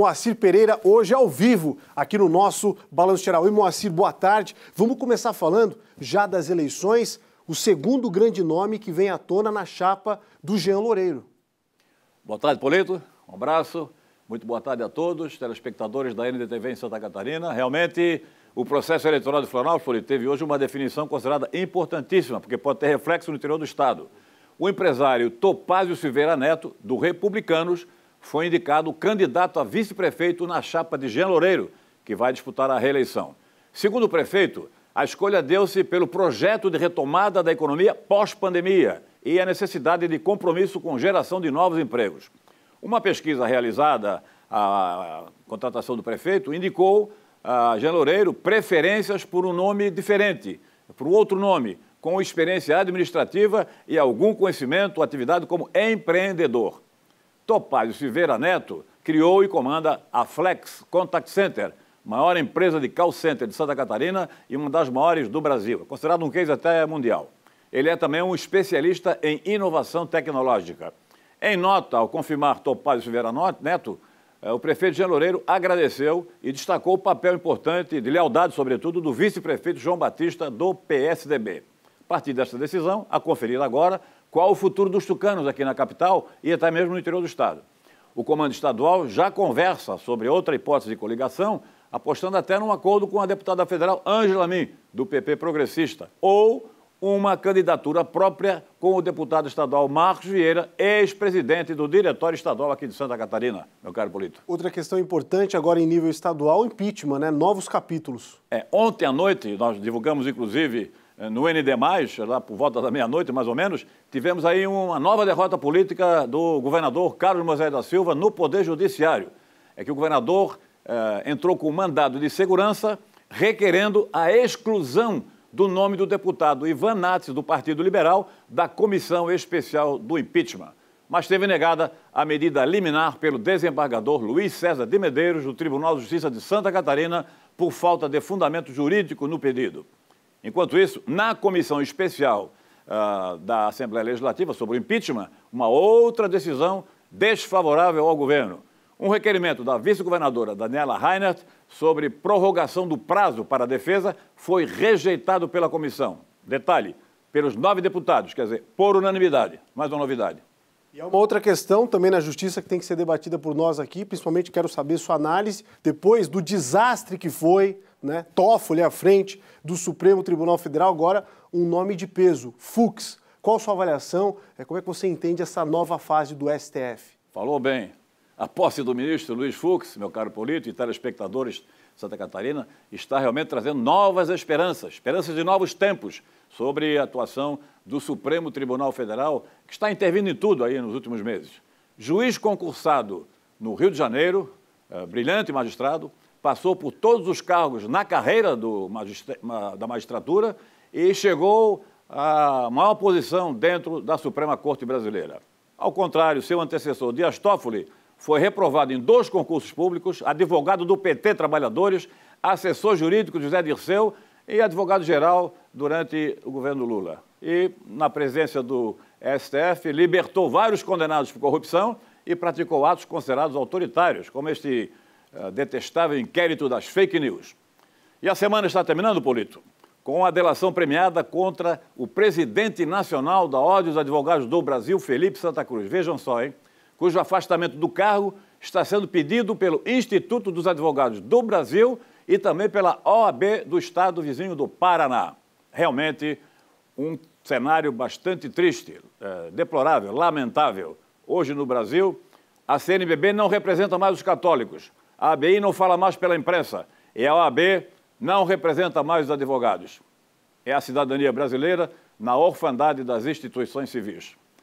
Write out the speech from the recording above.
Moacir Pereira, hoje ao vivo, aqui no nosso Balanço Geral. E Moacir, boa tarde. Vamos começar falando já das eleições, o segundo grande nome que vem à tona na chapa do Jean Loureiro. Boa tarde, Polito. Um abraço. Muito boa tarde a todos, telespectadores da NDTV em Santa Catarina. Realmente, o processo eleitoral de Florianópolis teve hoje uma definição considerada importantíssima, porque pode ter reflexo no interior do Estado. O empresário Topazio Silveira Neto, do Republicanos, foi indicado candidato a vice-prefeito na chapa de Jean Loureiro, que vai disputar a reeleição. Segundo o prefeito, a escolha deu-se pelo projeto de retomada da economia pós-pandemia e a necessidade de compromisso com geração de novos empregos. Uma pesquisa realizada, à contratação do prefeito, indicou a Jean Loureiro preferências por um nome diferente, por outro nome, com experiência administrativa e algum conhecimento, atividade como empreendedor. Topazio Silveira Neto criou e comanda a Flex Contact Center, maior empresa de call center de Santa Catarina e uma das maiores do Brasil, é considerado um case até mundial. Ele é também um especialista em inovação tecnológica. Em nota, ao confirmar Topazio Silveira Neto, eh, o prefeito Jean Loureiro agradeceu e destacou o papel importante, de lealdade, sobretudo, do vice-prefeito João Batista, do PSDB. A partir desta decisão, a conferir agora qual o futuro dos tucanos aqui na capital e até mesmo no interior do Estado. O comando estadual já conversa sobre outra hipótese de coligação, apostando até num acordo com a deputada federal Ângela Min, do PP Progressista, ou uma candidatura própria com o deputado estadual Marcos Vieira, ex-presidente do Diretório Estadual aqui de Santa Catarina, meu caro Polito. Outra questão importante agora em nível estadual, impeachment, né? Novos capítulos. É, ontem à noite nós divulgamos, inclusive, é, no ND, lá por volta da meia-noite, mais ou menos, tivemos aí uma nova derrota política do governador Carlos Moisés da Silva no Poder Judiciário. É que o governador eh, entrou com um mandado de segurança requerendo a exclusão do nome do deputado Ivan Nates, do Partido Liberal, da Comissão Especial do Impeachment. Mas teve negada a medida liminar pelo desembargador Luiz César de Medeiros, do Tribunal de Justiça de Santa Catarina, por falta de fundamento jurídico no pedido. Enquanto isso, na comissão especial uh, da Assembleia Legislativa sobre o impeachment, uma outra decisão desfavorável ao governo. Um requerimento da vice-governadora Daniela Reinert sobre prorrogação do prazo para a defesa foi rejeitado pela comissão. Detalhe, pelos nove deputados, quer dizer, por unanimidade. Mais uma novidade. E há é uma outra questão também na justiça que tem que ser debatida por nós aqui, principalmente quero saber sua análise depois do desastre que foi né? Toffoli à frente do Supremo Tribunal Federal, agora um nome de peso, Fux. Qual a sua avaliação? É, como é que você entende essa nova fase do STF? Falou bem. A posse do ministro Luiz Fux, meu caro Polito e telespectadores de Santa Catarina, está realmente trazendo novas esperanças, esperanças de novos tempos sobre a atuação do Supremo Tribunal Federal, que está intervindo em tudo aí nos últimos meses. Juiz concursado no Rio de Janeiro, eh, brilhante magistrado, passou por todos os cargos na carreira magistra da magistratura e chegou à maior posição dentro da Suprema Corte Brasileira. Ao contrário, seu antecessor Dias Toffoli foi reprovado em dois concursos públicos, advogado do PT Trabalhadores, assessor jurídico José Dirceu e advogado-geral durante o governo Lula. E, na presença do STF, libertou vários condenados por corrupção e praticou atos considerados autoritários, como este é, detestável inquérito das fake news. E a semana está terminando, Polito, com a delação premiada contra o presidente nacional da Ordem dos Advogados do Brasil, Felipe Santa Cruz. Vejam só, hein? Cujo afastamento do cargo está sendo pedido pelo Instituto dos Advogados do Brasil e também pela OAB do estado vizinho do Paraná. Realmente um cenário bastante triste, é, deplorável, lamentável. Hoje no Brasil, a CNBB não representa mais os católicos, a ABI não fala mais pela imprensa e a OAB não representa mais os advogados. É a cidadania brasileira na orfandade das instituições civis.